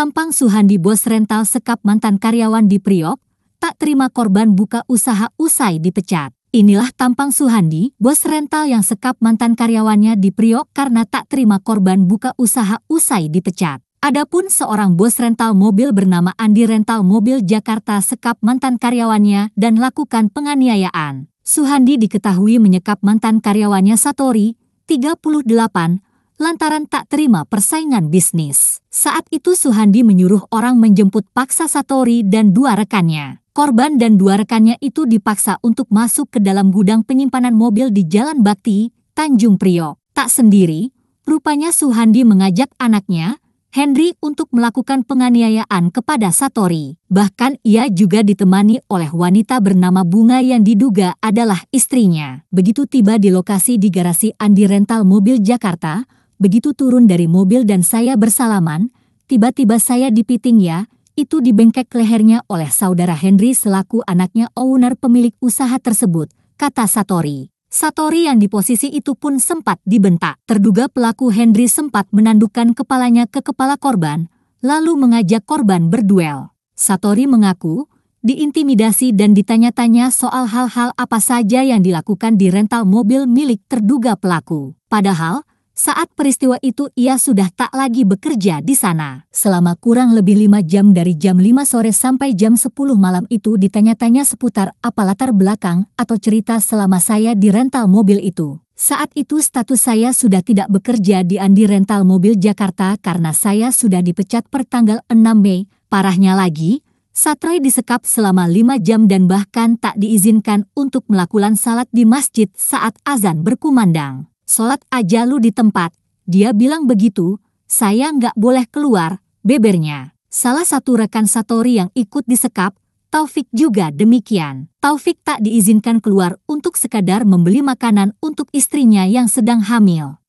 Tampang Suhandi bos rental sekap mantan karyawan di Priok, tak terima korban buka usaha usai dipecat. Inilah tampang Suhandi, bos rental yang sekap mantan karyawannya di Priok karena tak terima korban buka usaha usai dipecat. Adapun seorang bos rental mobil bernama Andi Rental Mobil Jakarta sekap mantan karyawannya dan lakukan penganiayaan. Suhandi diketahui menyekap mantan karyawannya Satori, 38, lantaran tak terima persaingan bisnis. Saat itu Suhandi menyuruh orang menjemput paksa Satori dan dua rekannya. Korban dan dua rekannya itu dipaksa untuk masuk ke dalam gudang penyimpanan mobil di Jalan Bakti, Tanjung Priok. Tak sendiri, rupanya Suhandi mengajak anaknya, Henry untuk melakukan penganiayaan kepada Satori. Bahkan ia juga ditemani oleh wanita bernama Bunga yang diduga adalah istrinya. Begitu tiba di lokasi di garasi Andi Rental Mobil Jakarta, Begitu turun dari mobil dan saya bersalaman, tiba-tiba saya dipiting ya, itu dibengkek lehernya oleh saudara Henry selaku anaknya owner pemilik usaha tersebut, kata Satori. Satori yang di posisi itu pun sempat dibentak. Terduga pelaku Henry sempat menandukan kepalanya ke kepala korban, lalu mengajak korban berduel. Satori mengaku, diintimidasi dan ditanya-tanya soal hal-hal apa saja yang dilakukan di rental mobil milik terduga pelaku. Padahal, saat peristiwa itu ia sudah tak lagi bekerja di sana. Selama kurang lebih lima jam dari jam 5 sore sampai jam 10 malam itu ditanya-tanya seputar apa latar belakang atau cerita selama saya di rental mobil itu. Saat itu status saya sudah tidak bekerja di Andi Rental Mobil Jakarta karena saya sudah dipecat per tanggal 6 Mei. Parahnya lagi, Satroy disekap selama lima jam dan bahkan tak diizinkan untuk melakukan salat di masjid saat azan berkumandang. Sholat aja lu di tempat. Dia bilang begitu, saya nggak boleh keluar, bebernya. Salah satu rekan Satori yang ikut disekap, Taufik juga demikian. Taufik tak diizinkan keluar untuk sekadar membeli makanan untuk istrinya yang sedang hamil.